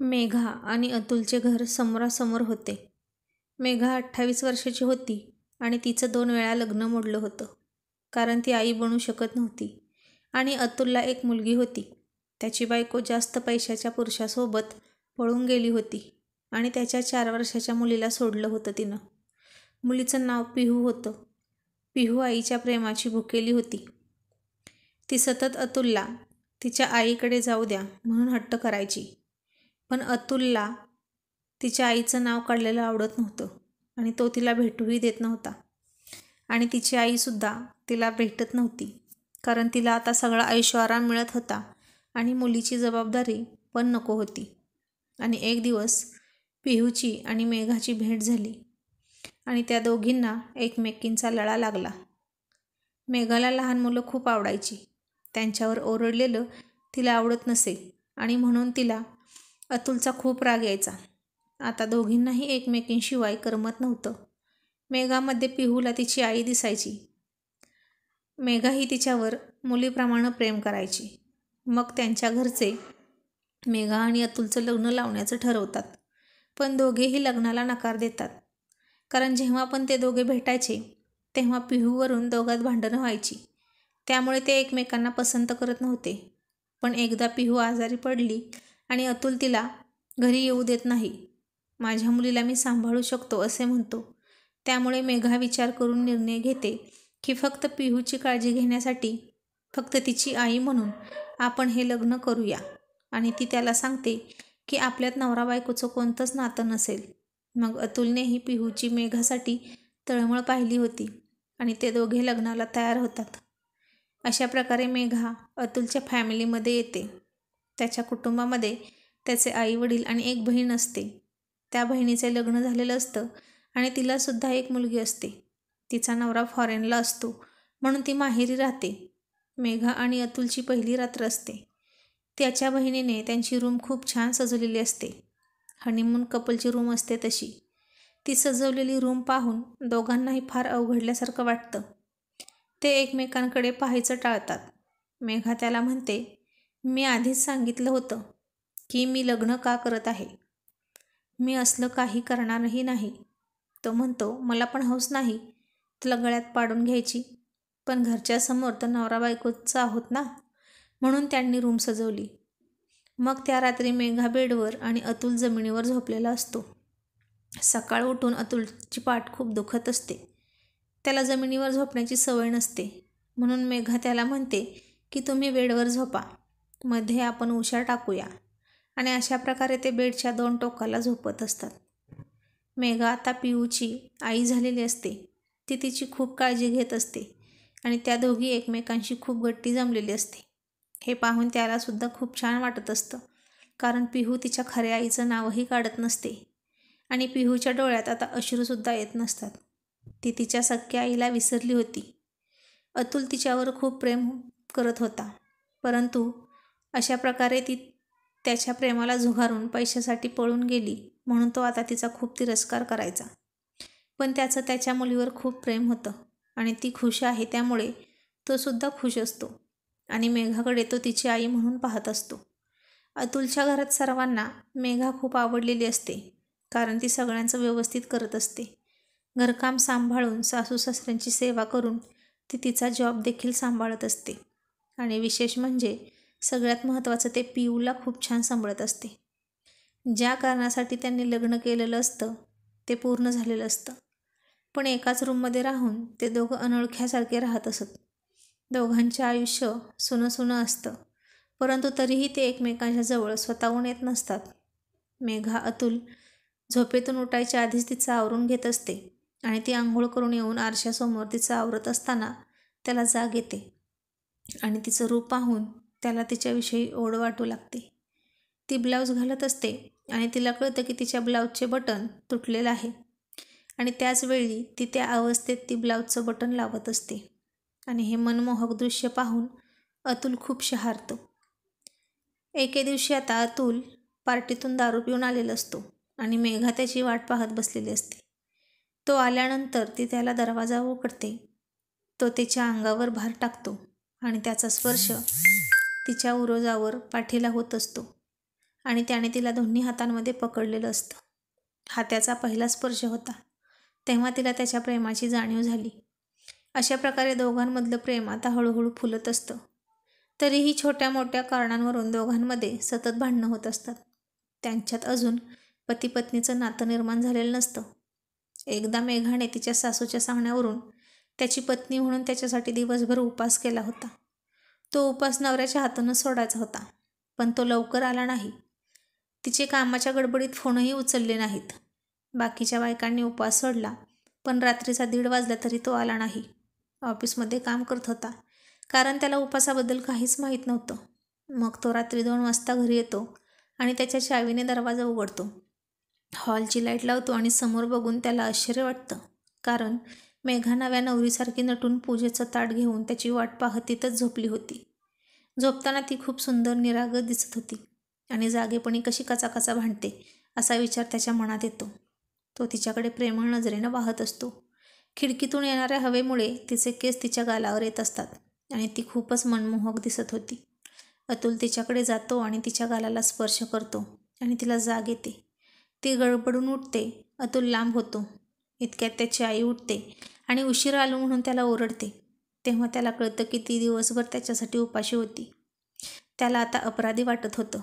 मेघा आणि अतुलचे घर समोरासमोर होते मेघा अठ्ठावीस वर्षाची होती आणि तिचं दोन वेळा लग्न मोडलं होतं कारण ती आई बनू शकत नव्हती आणि अतुलला एक मुलगी होती त्याची बायको जास्त पैशाच्या पुरुषासोबत पळून गेली होती आणि त्याच्या चार वर्षाच्या मुलीला सोडलं होतं तिनं मुलीचं नाव पिहू होतं पिहू आईच्या प्रेमाची भुकेली होती ती सतत अतुलला तिच्या आईकडे जाऊ द्या म्हणून हट्ट करायची पण अतुलला तिच्या आईचं नाव काढलेलं आवडत नव्हतं आणि तो तिला भेटूही देत नव्हता आणि तिची आईसुद्धा तिला भेटत नव्हती कारण तिला आता सगळा आराम मिळत होता आणि मुलीची जबाबदारी पण नको होती आणि एक दिवस पिहूची आणि मेघाची भेट झाली आणि त्या दोघींना एकमेकींचा लळा लागला मेघाला लहान मुलं खूप आवडायची त्यांच्यावर ओरडलेलं तिला आवडत नसे आणि म्हणून तिला अतुलचा खूप राग यायचा आता दोघींनाही एकमेकींशिवाय करमत नव्हतं मेघामध्ये पिहूला तिची आई दिसायची मेघाही तिच्यावर मुलीप्रमाणे प्रेम करायची मग त्यांच्या घरचे मेघा आणि अतुलचं लग्न लावण्याचं ठरवतात पण दोघेही लग्नाला नकार देतात कारण जेव्हा पण ते दोघे भेटायचे तेव्हा पिहूवरून दोघात भांडणं व्हायची त्यामुळे ते एकमेकांना पसंत करत नव्हते पण एकदा पिहू आजारी पडली आणि अतुल तिला घरी येऊ देत नाही माझ्या मुलीला मी सांभाळू शकतो असे म्हणतो त्यामुळे मेघा विचार करून निर्णय घेते की फक्त पिहूची काळजी घेण्यासाठी फक्त तिची आई म्हणून आपण हे लग्न करूया आणि ती त्याला सांगते की आपल्यात नवरा बायकोचं कोणतंच नातं नसेल मग अतुलनेही पिहूची मेघासाठी तळमळ पाहिली होती आणि ते दोघे लग्नाला तयार होतात अशा प्रकारे मेघा अतुलच्या फॅमिलीमध्ये येते त्याच्या कुटुंबामध्ये त्याचे आई वडील आणि एक बहीण असते त्या बहिणीचे लग्न झालेलं असतं आणि तिलासुद्धा एक मुलगी असते तिचा नवरा फॉरेनला असतो म्हणून ती माहेरी राहते मेघा आणि अतुलची पहिली रात्र असते त्याच्या बहिणीने त्यांची रूम खूप छान सजवलेली असते हनीमून कपलची रूम असते तशी ती सजवलेली रूम पाहून दोघांनाही फार अवघडल्यासारखं वाटतं ते एकमेकांकडे पाहायचं टाळतात मेघा त्याला म्हणते मी आधीच सांगितलं होतं की मी लग्न का करत आहे मी असलं काही करणारही नाही तो म्हणतो मला पण हौस नाही तुला गळ्यात पाडून घ्यायची पण घरच्यासमोर तर नवरा बायकोचा आहोत ना म्हणून त्यांनी रूम सजवली मग त्या रात्री मेघा बेडवर आणि अतुल जमिनीवर झोपलेला असतो सकाळ उठून अतुलची पाठ खूप दुखत असते त्याला जमिनीवर झोपण्याची सवय नसते म्हणून मेघा त्याला म्हणते की तुम्ही बेडवर झोपा मध्ये आपण उशा टाकूया आणि अशा प्रकारे ते बेडच्या दोन टोकाला झोपत असतात मेघा आता पियूची आई झालेली असते ती तिची खूप काळजी घेत असते आणि त्या दोघी एकमेकांशी खूप गट्टी जमलेली असते हे पाहून त्यालासुद्धा खूप छान वाटत असतं कारण पिहू तिच्या खऱ्या आईचं नावही काढत नसते आणि पिहूच्या डोळ्यात आता अश्रूसुद्धा येत नसतात ती तिच्या सख्या आईला विसरली होती अतुल तिच्यावर खूप प्रेम करत होता परंतु अशा प्रकारे ती त्याच्या प्रेमाला झुगारून पैशासाठी पळून गेली म्हणून तो आता तिचा खूप तिरस्कार करायचा पण त्याचं त्याच्या मुलीवर खूप प्रेम होतं आणि ती खुश आहे त्यामुळे तो सुद्धा खुश असतो आणि मेघाकडे तो तिची आई म्हणून पाहत असतो अतुलच्या घरात सर्वांना मेघा खूप आवडलेली असते कारण ती सगळ्यांचं व्यवस्थित करत असते घरकाम सांभाळून सासू सासऱ्यांची सेवा करून ती तिचा जॉब देखील सांभाळत असते आणि विशेष म्हणजे सगळ्यात महत्त्वाचं ते पियूला खूप छान सांभाळत असते ज्या कारणासाठी त्यांनी लग्न केलेलं असतं ते पूर्ण झालेलं असतं पण एकाच रूममध्ये राहून ते दोघं अनोळख्यासारखे राहत असत दोघांचे आयुष्य सुनं सुनं असतं परंतु तरीही ते एकमेकांच्या जवळ स्वतःहून येत नसतात मेघा अतुल झोपेतून उठायच्या आधीच तिचं आवरून घेत असते आणि ती आंघोळ करून येऊन आरशासमोर तिचं आवरत असताना त्याला जाग येते आणि तिचं रूप पाहून त्याला तिच्याविषयी ओढ वाटू लागते ती ब्लाऊज घालत असते आणि तिला कळतं की तिच्या ब्लाऊजचे बटन तुटलेलं आहे आणि त्याचवेळी ती त्या अवस्थेत ती ब्लाऊजचं बटन लावत असते आणि हे मनमोहक दृश्य पाहून अतुल खूप शहारतो एके दिवशी आता अतुल पार्टीतून दारू पिऊन आलेला असतो आणि मेघा त्याची वाट पाहत बसलेली असते तो आल्यानंतर ती त्याला दरवाजा उकडते तो तिच्या अंगावर भार टाकतो आणि त्याचा स्पर्श तिच्या उरोजावर पाठीला होत असतो आणि त्याने तिला दोन्ही हातांमध्ये पकडलेलं असतं हा त्याचा पहिला स्पर्श होता तेव्हा तिला त्याच्या प्रेमाची जाणीव झाली अशा प्रकारे दोघांमधलं प्रेम आता हळूहळू फुलत असतं तरीही छोट्या मोठ्या कारणांवरून दोघांमध्ये सतत भांडणं होत असतात त्यांच्यात अजून पती पत्नीचं नातं निर्माण झालेलं नसतं एकदा मेघाने तिच्या सासूच्या सांगण्यावरून त्याची पत्नी म्हणून त्याच्यासाठी दिवसभर उपास केला होता तो उपास नवऱ्याच्या हातानं सोडायचा होता पण तो लवकर आला नाही तिचे कामाच्या गडबडीत फोनही उचलले नाहीत बाकीच्या बायकांनी उपवास सोडला पण रात्रीचा दीड वाजला तरी तो आला नाही ऑफिसमध्ये काम करत होता कारण त्याला उपासाबद्दल काहीच माहीत नव्हतं मग तो रात्री दोन वाजता घरी येतो आणि त्याच्या चावीने दरवाजा उघडतो हॉलची लाईट लावतो आणि समोर बघून त्याला आश्चर्य वाटतं कारण मेघा नव्या नवरीसारखी नटून पूजेचं ताट घेऊन त्याची वाट पाहतीतच झोपली होती झोपताना ती खूप सुंदर निरागत दिसत होती आणि जागेपणी कशी कचाकचा भांडते असा विचार त्याच्या मनात येतो तो तिच्याकडे प्रेमळ नजरेनं वाहत असतो खिडकीतून येणाऱ्या हवेमुळे तिचे केस तिच्या गालावर येत असतात आणि ती खूपच मनमोहक दिसत होती अतुल तिच्याकडे जातो आणि तिच्या गालाला स्पर्श करतो आणि तिला जाग येते ती गडबडून उठते अतुल लांब होतो इतक्यात त्याची आई उठते आणि उशीर आलो म्हणून त्याला ओरडते तेव्हा त्याला कळतं की ती दिवसभर त्याच्यासाठी उपाशी होती त्याला आता अपराधी वाटत होतं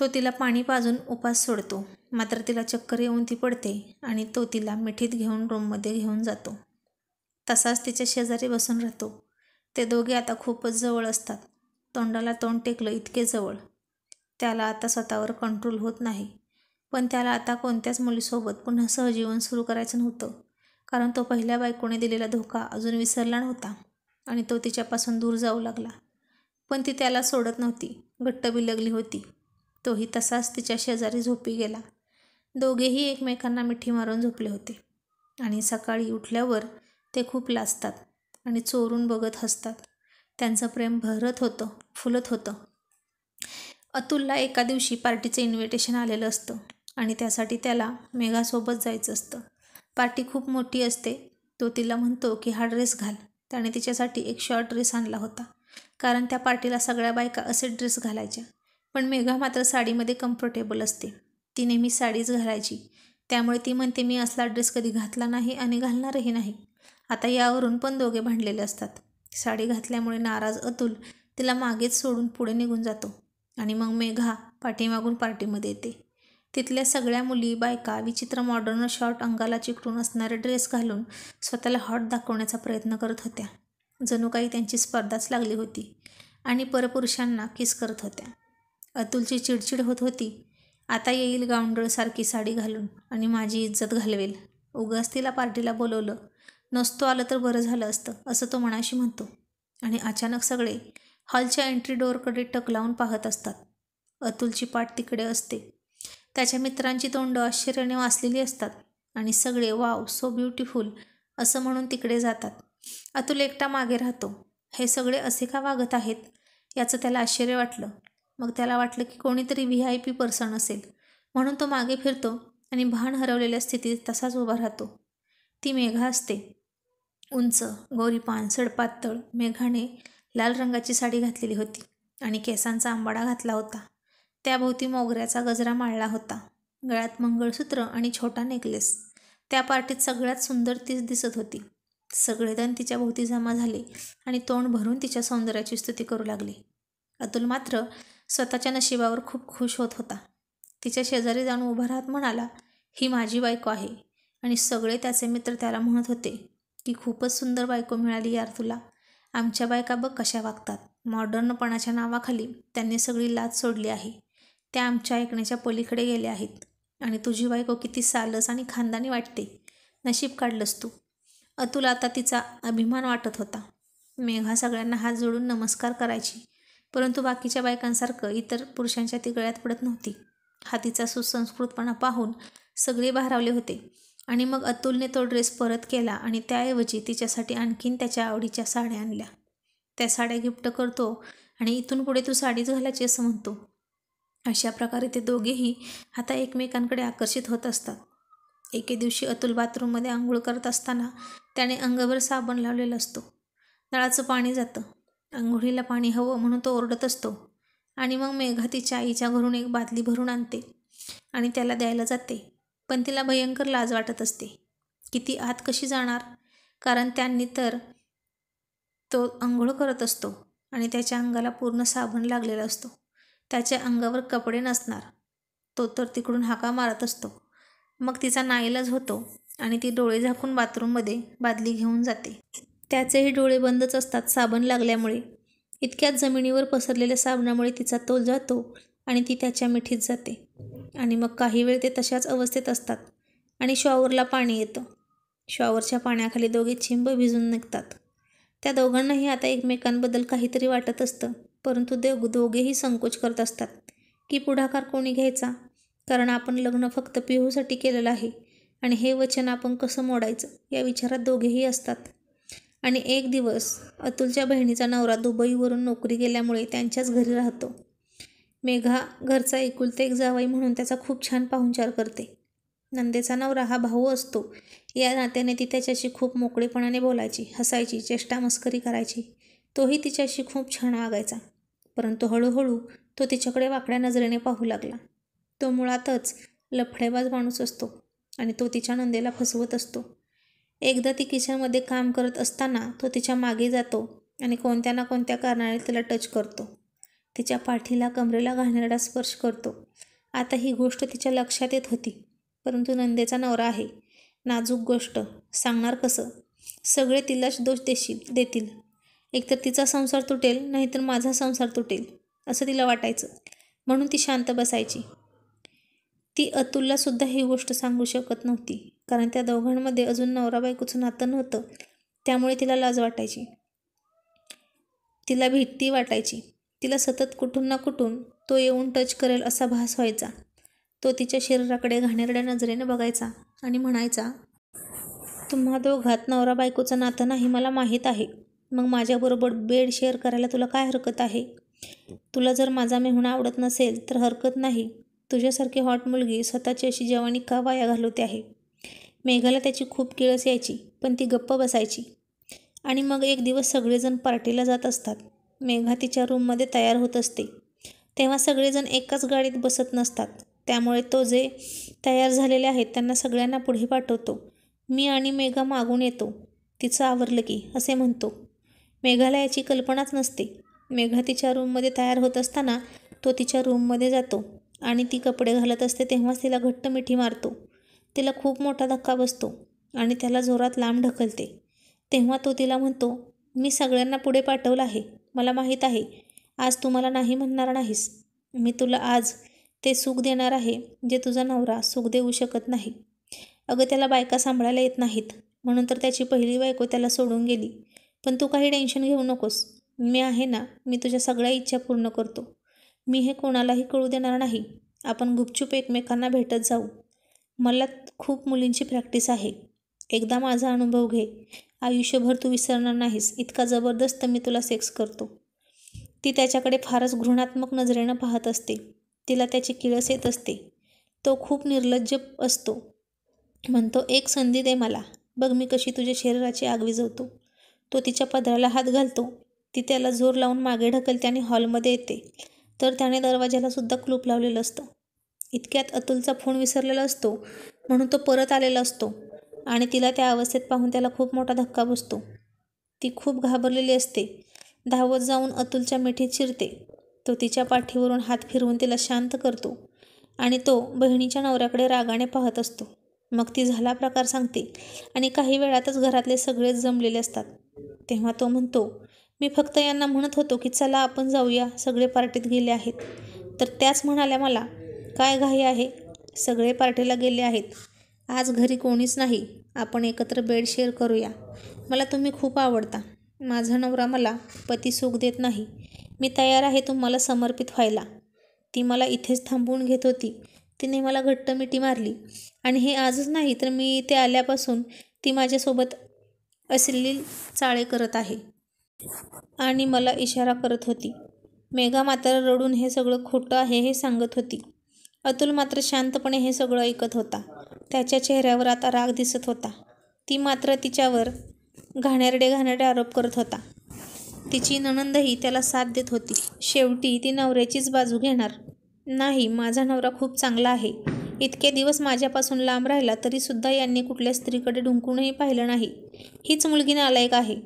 तो तिला पाणी पाजून उपास सोडतो मात्र तिला चक्कर येऊन ती पडते आणि तो तिला मिठीत घेऊन रूममध्ये घेऊन जातो तसाच तिच्या शेजारी बसून राहतो ते दोघे आता खूपच जवळ असतात तोंडाला तोंड टेकलं इतके जवळ त्याला आता स्वतःवर कंट्रोल होत नाही पण त्याला आता कोणत्याच मुलीसोबत पुन्हा सहजीवन सुरू करायचं नव्हतं कारण तो पहिल्या बायकोने दिलेला धोका अजून विसरला नव्हता आणि तो तिच्यापासून दूर जाऊ लागला पण ती त्याला सोडत नव्हती घट्ट बिलगली होती तोही तसाच तिच्या शेजारी झोपी गेला दोघेही एकमेकांना मिठी मारून झोपले होते आणि सकाळी उठल्यावर ते खूप लाजतात आणि चोरून बघत हसतात त्यांचं प्रेम भरत होतं फुलत होतं अतुलला एका दिवशी पार्टीचं इन्व्हिटेशन आलेलं असतं आणि त्यासाठी त्याला मेघासोबत जायचं असतं पार्टी खूप मोठी असते तो तिला म्हणतो की हा ड्रेस घाल त्याने तिच्यासाठी एक शॉर्ट ड्रेस आणला होता कारण त्या पार्टीला सगळ्या बायका असे ड्रेस घालायच्या पण मेघा मात्र साडीमध्ये कम्फर्टेबल असते ती नेहमी साडीच घालायची त्यामुळे ती म्हणते मी असला ड्रेस कधी घातला नाही आणि घालणारही नाही आता यावरून पण दोघे भांडलेले असतात साडी घातल्यामुळे नाराज अतुल तिला मागेच सोडून पुढे निघून जातो आणि मग मेघा पाठीमागून पार्टीमध्ये येते तिथल्या सगळ्या मुली बायका विचित्र मॉडर्न शॉर्ट अंगाला चिकटून असणारे ड्रेस घालून स्वतःला हॉट दाखवण्याचा प्रयत्न करत होत्या जणू काही त्यांची स्पर्धाच लागली होती आणि परपुरुषांना किस करत होत्या अतुलची चिडचिड होत होती आता येईल सारखी साडी घालून आणि माझी इज्जत घालवेल उगाच तिला पार्टीला बोलवलं नसतो आलं तर बरं झालं असतं असं तो मनाशी म्हणतो आणि अचानक सगळे हॉलच्या एंट्री डोअरकडे टक लावून पाहत असतात अतुलची पाठ तिकडे असते त्याच्या मित्रांची तोंड आश्चर्याने वाचलेली असतात आणि सगळे वाव सो ब्युटिफुल असं म्हणून तिकडे जातात अतुल एकटा मागे राहतो हे सगळे असे का वागत आहेत याचं त्याला आश्चर्य वाटलं मग त्याला वाटलं की कोणीतरी व्ही आय पी पर्सन असेल म्हणून तो मागे फिरतो आणि भान हरवलेल्या स्थितीत तसाच उभा राहतो ती मेघा असते उंच गोरी पानसड सडपातळ मेघाने लाल रंगाची साडी घातलेली होती आणि केसांचा आंबाडा घातला होता त्याभोवती मोगऱ्याचा गजरा माळला होता गळ्यात मंगळसूत्र आणि छोटा नेकलेस त्या पार्टीत सगळ्यात सुंदर तीच दिसत होती सगळेजण तिच्या भोवती जमा झाले आणि तोंड भरून तिच्या सौंदर्याची स्तुती करू लागली अतुल मात्र स्वतःच्या नशिबावर खूप खुश होत होता तिच्या शेजारी जाऊन उभा राहत म्हणाला ही माझी बायको आहे आणि सगळे त्याचे मित्र त्याला म्हणत होते की खूपच सुंदर बायको मिळाली यार तुला आमच्या बायका बघ कशा वागतात मॉडर्नपणाच्या नावाखाली त्यांनी सगळी लाच सोडली आहे त्या आमच्या ऐकण्याच्या पलीकडे गेल्या आहेत आणि तुझी बायको किती सालस आणि खानदानी वाटते नशीब काढलंस तू अतुल आता तिचा अभिमान वाटत होता मेघा सगळ्यांना हात जोडून नमस्कार करायची परंतु बाकीच्या बायकांसारखं इतर पुरुषांच्या ती गळ्यात पडत नव्हती हा तिचा सुसंस्कृतपणा पाहून सगळे भारावले होते आणि मग अतुलने तो ड्रेस परत केला आणि त्याऐवजी तिच्यासाठी आणखीन त्याच्या आवडीच्या साड्या आणल्या त्या साड्या गिफ्ट करतो आणि इथून पुढे तू साडीच घालायची असं म्हणतो अशा प्रकारे ते दोघेही आता एकमेकांकडे आकर्षित होत असतात एके दिवशी अतुल बाथरूममध्ये आंघोळ करत असताना त्याने अंगभर साबण लावलेला असतो नळाचं पाणी जातं आंघोळीला पाणी हवं म्हणून तो ओरडत असतो आणि मग मेघा तिच्या आईच्या घरून एक बादली भरून आणते आणि त्याला द्यायला जाते पण तिला भयंकर लाज वाटत असते की ती आत कशी जाणार कारण त्यांनी तर तो आंघोळ करत असतो आणि त्याच्या अंगाला पूर्ण साबण लागलेला असतो त्याच्या अंगावर कपडे नसणार तो तर तिकडून हाका मारत असतो मग तिचा नाईलाज होतो आणि ती डोळे झाकून बाथरूममध्ये बादली घेऊन जाते त्याचेही डोळे बंदच असतात साबण लागल्यामुळे इतक्यात जमिनीवर पसरलेल्या साबणामुळे तिचा तोल जातो आणि ती त्याच्या मिठीत जाते आणि मग काही वेळ ते तशाच अवस्थेत असतात आणि शॉवरला पाणी येतं शॉवरच्या पाण्याखाली दोघे चिंब भिजून निघतात त्या दोघांनाही आता एकमेकांबद्दल काहीतरी वाटत असतं परंतु देव दोघेही संकोच करत असतात की पुढाकार कोणी घ्यायचा कारण आपण लग्न फक्त पिहूसाठी केलेलं आहे आणि हे वचन आपण कसं मोडायचं या विचारात दोघेही असतात आणि एक दिवस अतुलच्या बहिणीचा नवरा दुबईवरून नोकरी गेल्यामुळे त्यांच्याच घरी राहतो मेघा घरचा एकुलते एक जावाई म्हणून त्याचा खूप छान पाहुणचार करते नंदेचा नवरा हा भाऊ असतो या नात्याने ती त्याच्याशी खूप मोकळेपणाने बोलायची हसायची चेष्टा मस्करी करायची तोही तिच्याशी खूप छान वागायचा परंतु हळूहळू तो तिच्याकडे वाकड्या नजरेने पाहू लागला तो मुळातच लफडेबाज माणूस असतो आणि तो तिच्या नंदेला फसवत असतो एकदा ती किचनमध्ये काम करत असताना तो तिच्या मागे जातो आणि कोणत्या ना कोणत्या कारणाने तिला टच करतो तिच्या पाठीला कमरेला घाणेरडा स्पर्श करतो आता ही गोष्ट तिच्या लक्षात येत होती परंतु नंदेचा नवरा आहे नाजूक गोष्ट सांगणार कसं सगळे तिलाच दोष देशील देतील एकतर तिचा संसार तुटेल नाहीतर माझा संसार तुटेल असं तिला वाटायचं म्हणून ती शांत बसायची ती अतुललासुद्धा ही गोष्ट सांगू शकत नव्हती कारण त्या दोघांमध्ये अजून नवरा बायकोचं नातं नव्हतं त्यामुळे तिला लाज वाटायची तिला भीती वाटायची तिला सतत कुठून ना कुठून तो येऊन टच करेल असा भास व्हायचा तो तिच्या शरीराकडे घाणेरड्या नजरेने बघायचा आणि म्हणायचा तुम्हा दोघात नवरा बायकोचं नातं नाही मला माहीत आहे मग माझ्याबरोबर बेड शेअर करायला तुला काय हरकत आहे तुला जर माझा मेहुणा आवडत नसेल तर हरकत नाही तुझ्यासारखी हॉट मुलगी स्वतःची अशी जवानी का वाया घालवते आहे मेघाला त्याची खूप किळस यायची पण ती गप्प बसायची आणि मग एक दिवस सगळेजण पार्टीला जात असतात मेघा तिच्या रूममध्ये तयार होत असते तेव्हा सगळेजण एकाच गाडीत बसत नसतात त्यामुळे तो जे तयार झालेले आहेत त्यांना सगळ्यांना पुढे पाठवतो मी आणि मेघा मागून येतो तिचं आवरलं की असे म्हणतो मेघालयाची कल्पनाच नसते मेघा तिच्या रूममध्ये तयार होत असताना तो तिच्या रूममध्ये जातो आणि ती कपडे घालत असते तेव्हाच तिला घट्ट मिठी मारतो तिला खूप मोठा धक्का बसतो आणि त्याला जोरात लांब ढकलते तेव्हा तो तिला म्हणतो मी सगळ्यांना पुढे पाठवलं आहे मला माहीत आहे आज तुम्हाला नाही म्हणणार नाहीस मी तुला आज ते सुख देणार आहे जे तुझा नवरा सुख देऊ शकत नाही अगं त्याला बायका सांभाळायला येत नाहीत म्हणून तर त्याची पहिली बायको त्याला सोडून गेली पण तू काही टेन्शन घेऊ नकोस मी आहे ना मी तुझ्या सगळ्या इच्छा पूर्ण करतो मी हे कोणालाही कळू देणार नाही आपण गुपचूप एकमेकांना भेटत जाऊ मला खूप मुलींची प्रॅक्टिस आहे एकदा माझा अनुभव घे आयुष्यभर तू विसरणार नाहीस इतका जबरदस्त मी तुला सेक्स करतो ती त्याच्याकडे फारच घृणात्मक नजरेनं पाहत असते तिला त्याची किळस येत असते तो खूप निर्लज्ज असतो म्हणतो एक संधी दे मला बघ मी कशी तुझ्या शरीराची आग विझवतो तो तिच्या पदराला हात घालतो ती त्याला जोर लावून मागे ढकलते आणि हॉलमध्ये येते तर त्याने दरवाजाला सुद्धा क्लूप लावलेलं असतं इतक्यात अतुलचा फोन विसरलेला असतो म्हणून तो परत आलेला असतो आणि तिला त्या अवस्थेत पाहून त्याला खूप मोठा धक्का बसतो ती खूप घाबरलेली असते धावत जाऊन अतुलच्या मिठीत शिरते तो तिच्या पाठीवरून हात फिरवून तिला शांत करतो आणि तो बहिणीच्या नवऱ्याकडे रागाने पाहत असतो मग ती झाला प्रकार सांगते आणि काही वेळातच घरातले सगळेच जमलेले असतात तेव्हा तो म्हणतो मी फक्त यांना म्हणत होतो की चला आपण जाऊया सगळे पार्टीत गेले आहेत तर त्याच म्हणाल्या मला काय घाई आहे सगळे पार्टीला गेले आहेत आज घरी कोणीच नाही आपण एकत्र बेड शेअर करूया मला तुम्ही खूप आवडता माझा नवरा मला पती सुख देत नाही मी तयार आहे तुम्हाला समर्पित व्हायला ती मला इथेच थांबवून घेत होती तिने मला घट्ट मिठी मारली आणि हे आजच नाही तर मी इथे आल्यापासून ती माझ्यासोबत अश्लील चाळे करत आहे आणि मला इशारा करत होती मेघा मात्र रडून हे सगळं खोटं आहे हे सांगत होती अतुल मात्र शांतपणे हे सगळं ऐकत होता त्याच्या चेहऱ्यावर आता राग दिसत होता ती मात्र तिच्यावर घाणेरडे घाणेरडे आरोप करत होता तिची नणंदही त्याला साथ देत होती शेवटी ती नवऱ्याचीच बाजू घेणार नाही माझा नवरा खूप चांगला आहे इतके दिवस माझ्यापासून लांब राहिला तरीसुद्धा यांनी कुठल्या स्त्रीकडे ढुंकूनही पाहिलं नाही हीच मुलगी नालायक आहे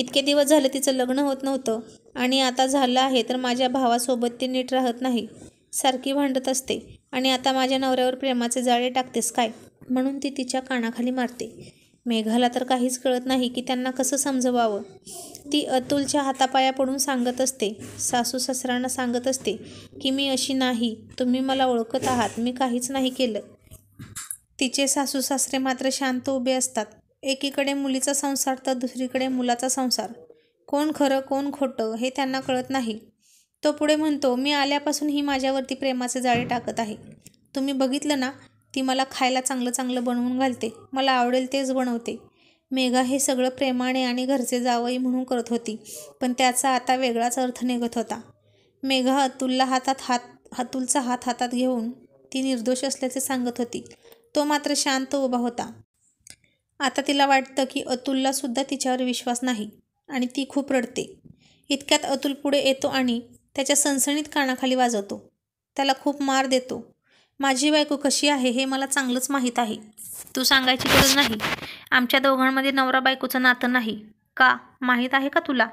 इतके दिवस झालं तिचं लग्न होत नव्हतं आणि आता झालं आहे तर माझ्या भावासोबत ती नीट राहत नाही सारखी भांडत असते आणि आता माझ्या नवऱ्यावर प्रेमाचे जाळे टाकतेस काय म्हणून ती तिच्या कानाखाली मारते मेघाला तर काहीच कळत नाही की त्यांना कसं समजवावं ती अतुलच्या हातापाया पडून सांगत असते सासू सासऱ्यांना सांगत असते की मी अशी नाही तुम्ही मला ओळखत आहात मी काहीच नाही केलं तिचे सासू सासरे मात्र शांत उभे असतात एकीकडे मुलीचा संसार तर दुसरीकडे मुलाचा संसार कोण खरं कोण खोटं हे त्यांना कळत नाही तो पुढे म्हणतो मी आल्यापासून ही माझ्यावरती प्रेमाचे जाळे टाकत आहे तुम्ही बघितलं ना ती मला खायला चांगलं चांगलं बनवून घालते मला आवडेल तेच बनवते मेघा हे सगळं प्रेमाने आणि घरचे जावई म्हणून करत होती पण त्याचा आता वेगळाच अर्थ निघत होता मेघा अतुलला हातात हात अतुलचा हात हातात घेऊन ती निर्दोष असल्याचे सांगत होती तो मात्र शांत उभा होता आता तिला वाटतं की अतुलला सुद्धा तिच्यावर विश्वास नाही आणि ती खूप रडते इतक्यात अतुल पुढे येतो आणि त्याच्या सणसणीत कानाखाली वाजवतो त्याला खूप मार देतो माझी बायको कशी आहे हे मला चांगलंच माहीत आहे तू सांगायची गरज नाही आमच्या दोघांमध्ये नवरा बायकोचं नातं नाही का माहीत आहे का तुला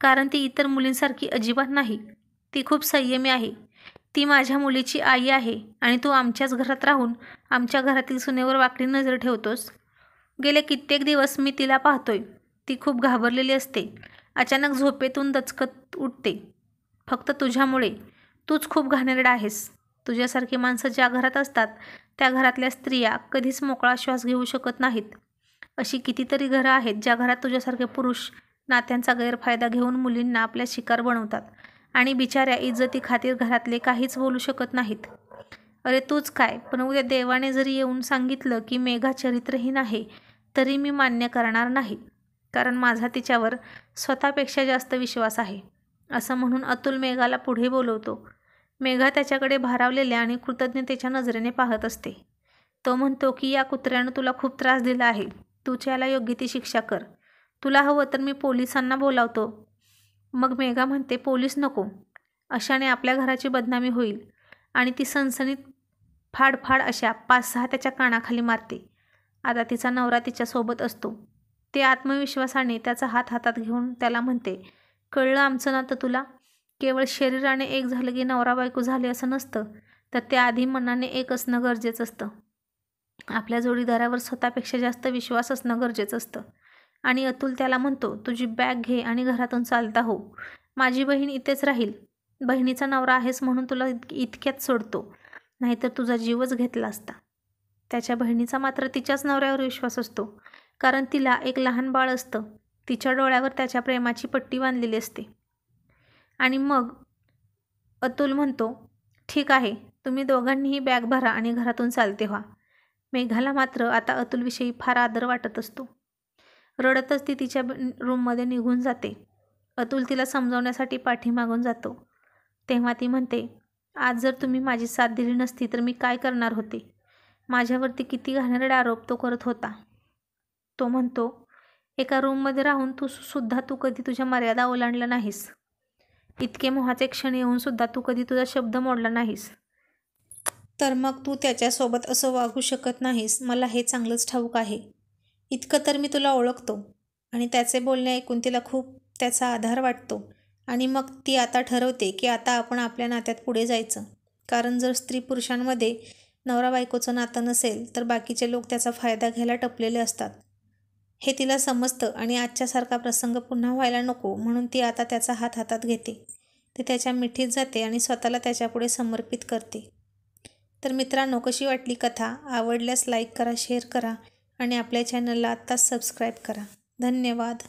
कारण ती इतर मुलींसारखी अजिबात नाही ती खूप संयमी आहे ती माझ्या मुलीची आई आहे आणि तू आमच्याच घरात राहून आमच्या घरातील सुनेवर वाकडी नजर ठेवतोस गेले कित्येक दिवस मी तिला पाहतोय ती खूप घाबरलेली असते अचानक झोपेतून दचकत उठते फक्त तुझ्यामुळे तूच खूप घाणेरडा आहेस तुझ्यासारखी माणसं ज्या घरात असतात त्या घरातल्या स्त्रिया कधीच मोकळा श्वास घेऊ शकत नाहीत अशी कितीतरी घरं आहेत ज्या घरात तुझ्यासारखे पुरुष नात्यांचा गैरफायदा घेऊन मुलींना आपल्या शिकार बनवतात आणि बिचाऱ्या इज्जती खातीर घरातले काहीच बोलू शकत नाहीत अरे तूच काय पण उद्या देवाने जरी येऊन सांगितलं की मेघा चरित्रहीन आहे तरी मी मान्य करणार नाही कारण माझा तिच्यावर स्वतःपेक्षा जास्त विश्वास आहे असं म्हणून अतुल मेघाला पुढे बोलवतो मेघा त्याच्याकडे भारावलेल्या आणि कृतज्ञतेच्या नजरेने पाहत असते तो म्हणतो की या कुत्र्यानं तुला खूप त्रास दिला आहे तूच याला योग्य ती शिक्षा कर तुला हवं तर मी पोलिसांना बोलावतो मग मेघा म्हणते पोलीस नको अशाने आपल्या घराची बदनामी होईल आणि ती सणसणीत फाडफाड अशा पाच सहा त्याच्या कानाखाली मारते आता तिचा नवरा तिच्यासोबत असतो ते आत्मविश्वासाने त्याचा हात हातात घेऊन त्याला म्हणते कळलं आमचं नातं तुला केवळ शरीराने एक झालं की नवरा बायको झाले असं नसतं तर त्याआधी आधी मनाने एक असणं गरजेचं असतं आपल्या जोडीदारावर स्वतःपेक्षा जास्त विश्वास असणं गरजेचं असतं आणि अतुल त्याला म्हणतो तुझी बॅग घे आणि घरातून चालता हो माझी बहीण इथेच राहील बहिणीचा नवरा आहेस म्हणून तुला इतक्यात सोडतो नाहीतर तुझा जीवच घेतला असता त्याच्या बहिणीचा मात्र तिच्याच नवऱ्यावर विश्वास असतो कारण तिला एक लहान बाळ असतं तिच्या डोळ्यावर त्याच्या प्रेमाची पट्टी बांधलेली असते आणि मग अतुल म्हणतो ठीक आहे तुम्ही दोघांनीही बॅग भरा आणि घरातून चालते व्हा मेघाला मात्र आता अतुलविषयी फार आदर वाटत असतो रडतच ती तिच्या रूममध्ये निघून जाते अतुल तिला समजवण्यासाठी पाठीमागून जातो तेव्हा ती म्हणते आज जर तुम्ही माझी साथ दिली नसती तर मी काय करणार होते माझ्यावरती किती घाणेरडा आरोप तो करत होता तो म्हणतो एका रूममध्ये राहून तू सुद्धा तू कधी तुझ्या मर्यादा ओलांडल्या नाहीस इतके मोहाचे क्षण येऊन सुद्धा तू कधी तुझा शब्द मोडला नाहीस तर मग तू त्याच्यासोबत असं वागू शकत नाहीस मला हे चांगलंच ठाऊक आहे इतकं तर मी तुला ओळखतो आणि त्याचे बोलणे ऐकून तिला खूप त्याचा आधार वाटतो आणि मग ती आता ठरवते की आता आपण आपल्या नात्यात पुढे जायचं कारण जर स्त्री पुरुषांमध्ये नवरा बायकोचं नातं नसेल तर बाकीचे लोक त्याचा फायदा घ्यायला टपलेले असतात हे तिला समजतं आणि आजच्यासारखा प्रसंग पुन्हा व्हायला नको म्हणून ती आता त्याचा हात हातात घेते ते त्याच्या मिठीत जाते आणि स्वतःला त्याच्यापुढे समर्पित करते तर मित्रांनो कशी वाटली कथा आवडल्यास लाईक करा शेअर करा आणि आपल्या चॅनलला आत्ताच सबस्क्राईब करा धन्यवाद